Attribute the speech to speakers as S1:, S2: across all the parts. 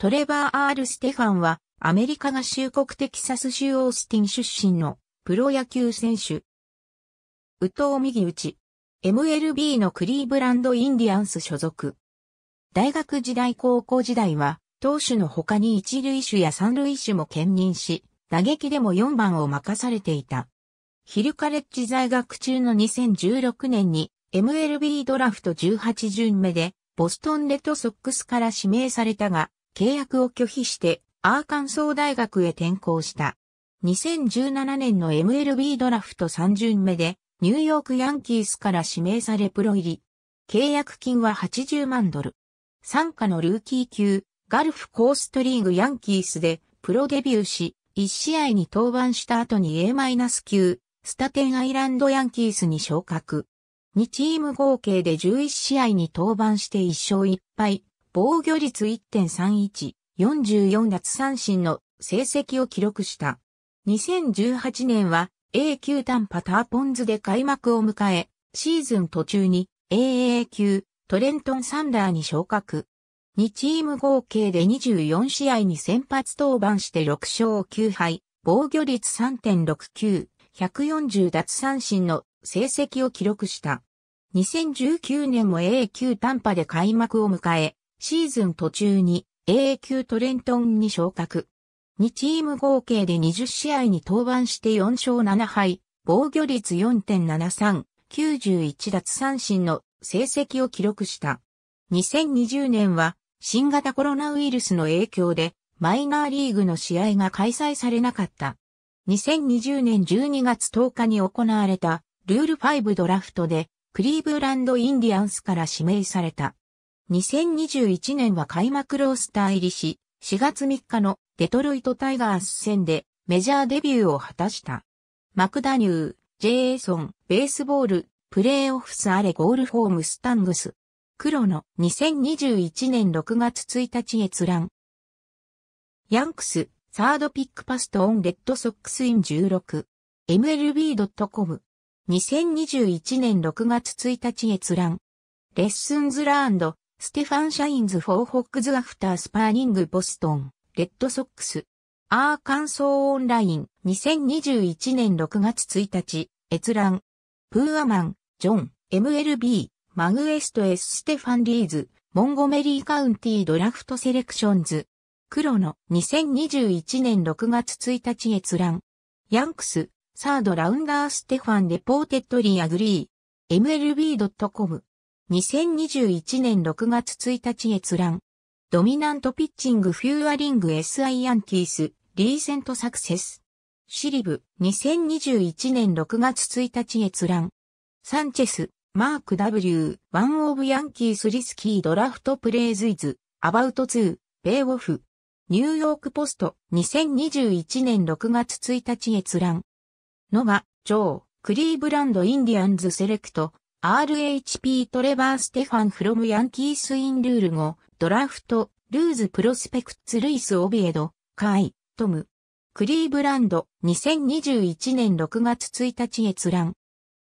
S1: トレバー・アール・ステファンは、アメリカ合衆国テキサス州オースティン出身のプロ野球選手。宇藤右打ち。MLB のクリーブランド・インディアンス所属。大学時代高校時代は、投手の他に一塁手や三塁手も兼任し、打撃でも4番を任されていた。ヒルカレッジ在学中の2016年に MLB ドラフト18巡目でボストンレッドソックスから指名されたが、契約を拒否してアーカンソー大学へ転校した。2017年の MLB ドラフト3巡目でニューヨークヤンキースから指名されプロ入り。契約金は80万ドル。参加のルーキー級、ガルフコーストリーグヤンキースでプロデビューし、1試合に登板した後に A- 9スタテンアイランドヤンキースに昇格。2チーム合計で11試合に登板して1勝1敗、防御率1.31、44奪三振の成績を記録した。2018年は A 級単パターポンズで開幕を迎え、シーズン途中に AA 級トレントンサンダーに昇格。2チーム合計で24試合に先発登板して6勝9敗、防御率3.69、140奪三振の成績を記録した。2019年も A 級短波で開幕を迎え、シーズン途中に AA 級トレントンに昇格。2チーム合計で20試合に登板して4勝7敗、防御率4.73、91奪三振の成績を記録した。2020年は新型コロナウイルスの影響でマイナーリーグの試合が開催されなかった。2020年12月10日に行われたルール5ドラフトでクリーブランドインディアンスから指名された。2021年は開幕ロースター入りし、4月3日のデトロイトタイガース戦でメジャーデビューを果たした。マクダニュー、ジェイソン、ベースボール、プレーオフスアレゴールフォームスタングス。黒の2021年6月1日閲覧。ヤンクス、サードピックパストオンレッドソックスイン 16MLB.com 2021年6月1日閲覧。レッスンズラーンド、ステファン・シャインズ・フォー・ホックズ・アフター・スパーニング・ボストン、レッドソックス。アーカンソー・オンライン、2021年6月1日、閲覧。プーアマン、ジョン、MLB、マグエスト・エス・ステファン・リーズ、モンゴメリー・カウンティドラフト・セレクションズ。黒の2021年6月1日閲覧。ヤンクス、サードラウンダーステファンレポーテッドリーアグリー。MLB.com 2021年6月1日閲覧。ドミナントピッチングフューアリング SI ヤンキース、リーセントサクセス。シリブ、2021年6月1日閲覧。サンチェス、マーク W、ワンオブヤンキースリスキードラフトプレイズイズ、アバウトツー、ベイオフ。ニューヨークポスト、2021年6月1日閲覧。ノガ、ジョー、クリーブランドインディアンズセレクト、RHP トレバー・ステファン・フロム・ヤンキース・イン・ルール5、ドラフト、ルーズ・プロスペクツ・ルイス・オビエド、カイ、トム。クリーブランド、2021年6月1日閲覧。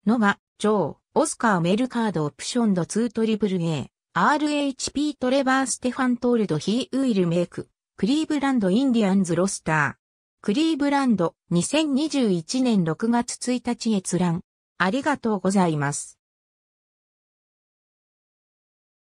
S1: ノバ、ジョー、オスカー・メルカード・オプションドツートリプル A、RHP トレバー・ステファン・トールド・ヒー・ウィル・メイク、クリーブランド・インディアンズ・ロスター。クリーブランド、2021年6月1日閲覧。ありがとうございます。